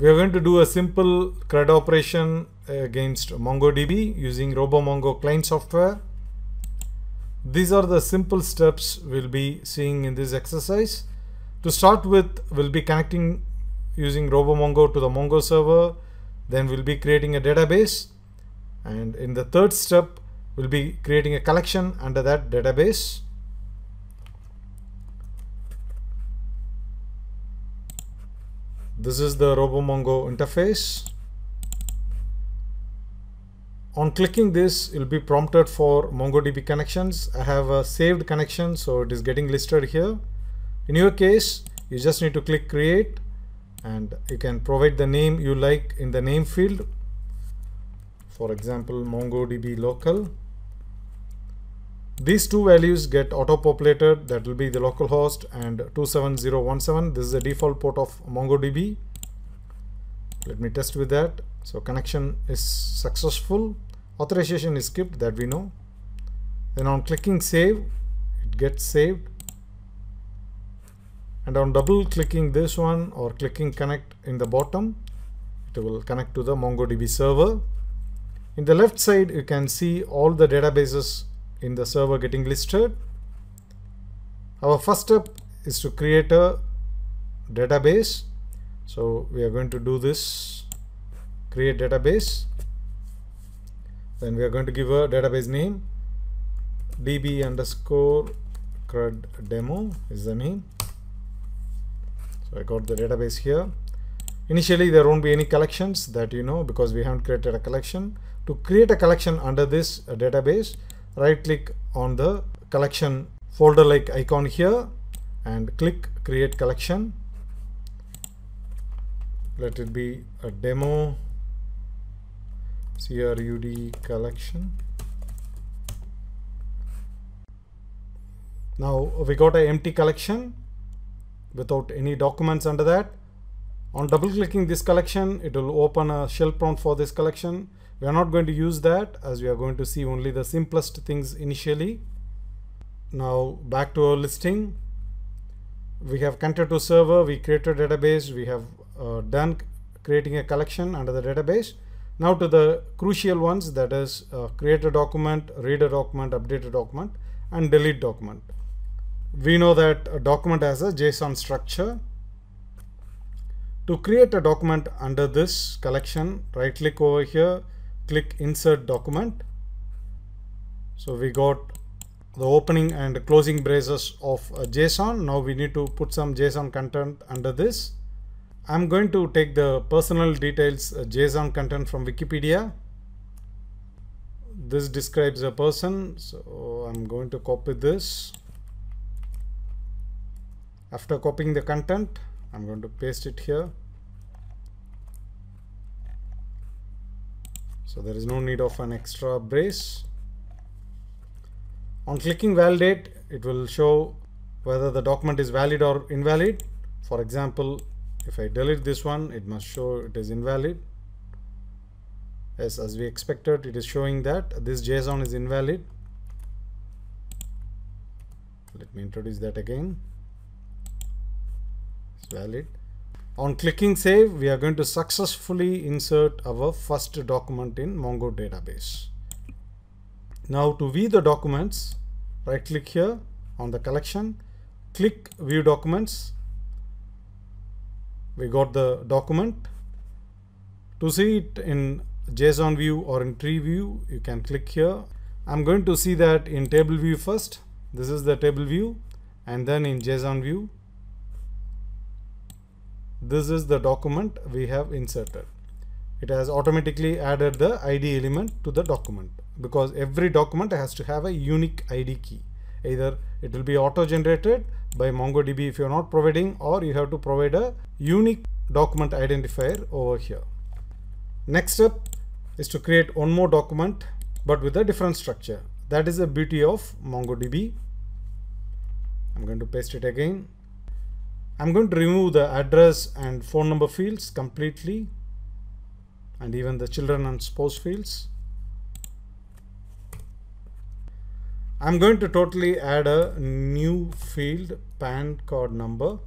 We are going to do a simple CRUD operation against MongoDB using RoboMongo client software. These are the simple steps we'll be seeing in this exercise. To start with, we'll be connecting using RoboMongo to the Mongo server. Then we'll be creating a database. And in the third step, we'll be creating a collection under that database. this is the RoboMongo interface. On clicking this, you'll be prompted for MongoDB connections. I have a saved connection, so it is getting listed here. In your case, you just need to click create and you can provide the name you like in the name field. For example, MongoDB local. These two values get auto-populated, that will be the localhost and 27017. This is the default port of MongoDB. Let me test with that. So connection is successful. Authorization is skipped, that we know. Then on clicking save, it gets saved. And on double clicking this one or clicking connect in the bottom, it will connect to the MongoDB server. In the left side, you can see all the databases in the server getting listed. Our first step is to create a database. So we are going to do this create database. Then we are going to give a database name db underscore crud demo is the name. So I got the database here. Initially there won't be any collections that you know because we haven't created a collection. To create a collection under this database, right click on the collection folder like icon here and click create collection let it be a demo crud collection now we got an empty collection without any documents under that on double clicking this collection it will open a shell prompt for this collection we are not going to use that as we are going to see only the simplest things initially. Now back to our listing. We have connected to server, we created a database, we have uh, done creating a collection under the database. Now to the crucial ones that is uh, create a document, read a document, update a document and delete document. We know that a document has a JSON structure. To create a document under this collection, right click over here, click insert document. So we got the opening and closing braces of uh, JSON. Now we need to put some JSON content under this. I'm going to take the personal details uh, JSON content from Wikipedia. This describes a person. So I'm going to copy this. After copying the content, I'm going to paste it here. So there is no need of an extra brace. On clicking validate, it will show whether the document is valid or invalid. For example, if I delete this one, it must show it is invalid. Yes, as we expected, it is showing that this JSON is invalid. Let me introduce that again. It's valid. On clicking save, we are going to successfully insert our first document in Mongo database. Now to view the documents, right click here on the collection, click view documents. We got the document. To see it in JSON view or in tree view, you can click here. I'm going to see that in table view first. This is the table view and then in JSON view this is the document we have inserted it has automatically added the id element to the document because every document has to have a unique id key either it will be auto generated by mongodb if you're not providing or you have to provide a unique document identifier over here next step is to create one more document but with a different structure that is the beauty of mongodb i'm going to paste it again I'm going to remove the address and phone number fields completely and even the children and spouse fields. I'm going to totally add a new field PAN card number.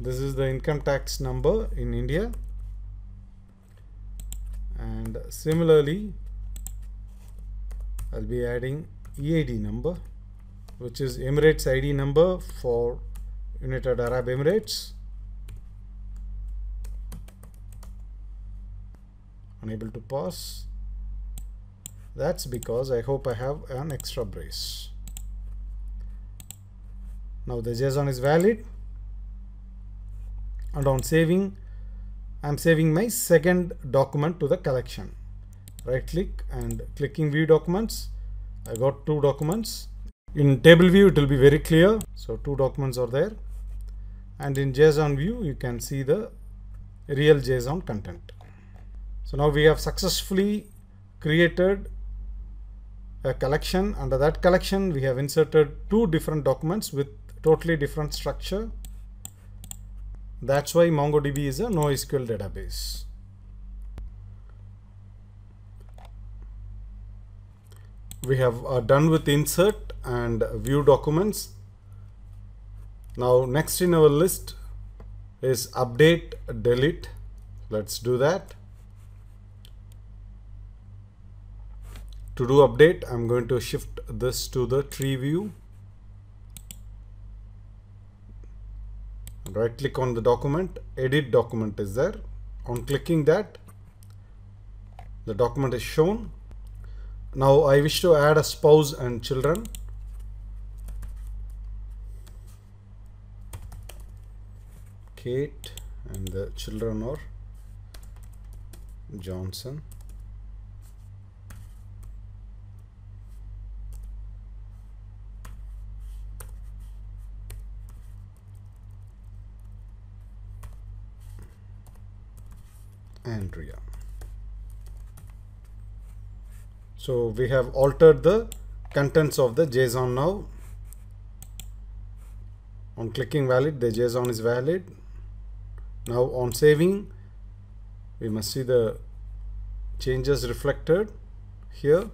This is the income tax number in India. And similarly, I'll be adding EAD number which is Emirates ID number for United Arab Emirates. Unable to pass. That's because I hope I have an extra brace. Now the JSON is valid and on saving I'm saving my second document to the collection right click and clicking view documents I got two documents in table view it will be very clear so two documents are there and in JSON view you can see the real JSON content so now we have successfully created a collection under that collection we have inserted two different documents with totally different structure that's why MongoDB is a NoSQL database we have uh, done with insert and view documents. Now next in our list is update delete. Let's do that. To do update, I'm going to shift this to the tree view. Right click on the document, edit document is there. On clicking that, the document is shown now I wish to add a spouse and children Kate and the children are Johnson Andrea So we have altered the contents of the JSON now. On clicking valid, the JSON is valid. Now on saving, we must see the changes reflected here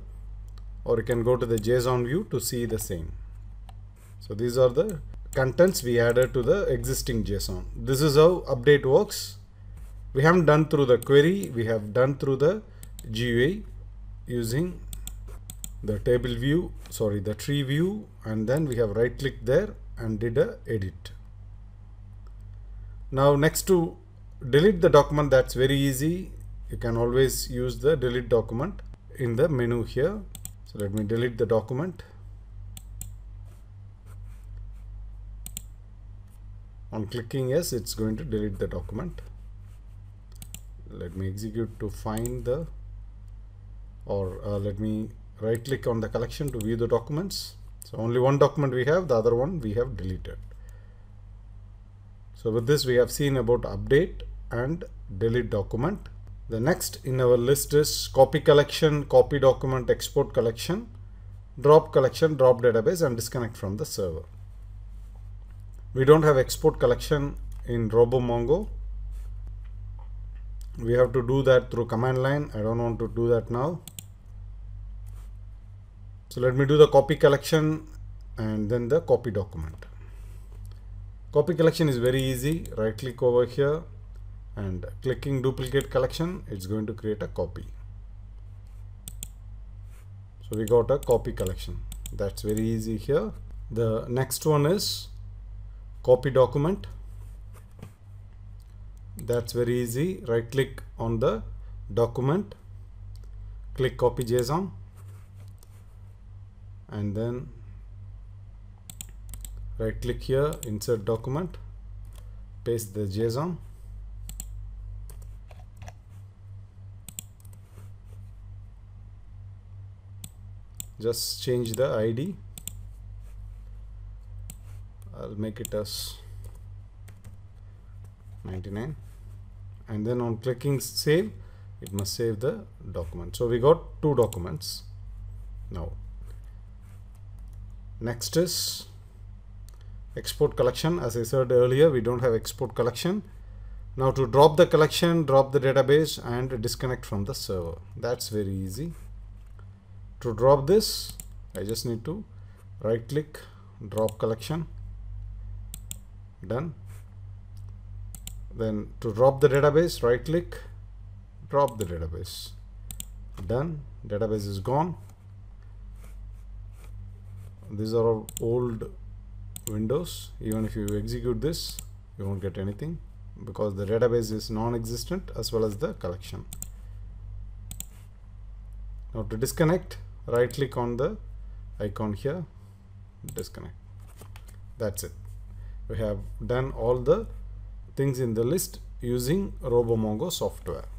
or you can go to the JSON view to see the same. So these are the contents we added to the existing JSON. This is how update works. We haven't done through the query, we have done through the GUI using the table view sorry the tree view and then we have right click there and did a edit now next to delete the document that's very easy you can always use the delete document in the menu here so let me delete the document on clicking yes it's going to delete the document let me execute to find the or uh, let me right click on the collection to view the documents. So only one document we have, the other one we have deleted. So with this we have seen about update and delete document. The next in our list is copy collection, copy document, export collection, drop collection, drop database and disconnect from the server. We don't have export collection in RoboMongo. We have to do that through command line. I don't want to do that now. So let me do the copy collection and then the copy document. Copy collection is very easy. Right click over here and clicking duplicate collection, it's going to create a copy. So we got a copy collection. That's very easy here. The next one is copy document. That's very easy. Right click on the document, click copy JSON and then right click here insert document paste the JSON just change the ID I'll make it as 99 and then on clicking save it must save the document so we got two documents now next is export collection as I said earlier we don't have export collection now to drop the collection drop the database and disconnect from the server that's very easy to drop this I just need to right click drop collection done then to drop the database right click drop the database done database is gone these are all old windows even if you execute this you won't get anything because the database is non-existent as well as the collection now to disconnect right click on the icon here disconnect that's it we have done all the things in the list using RoboMongo software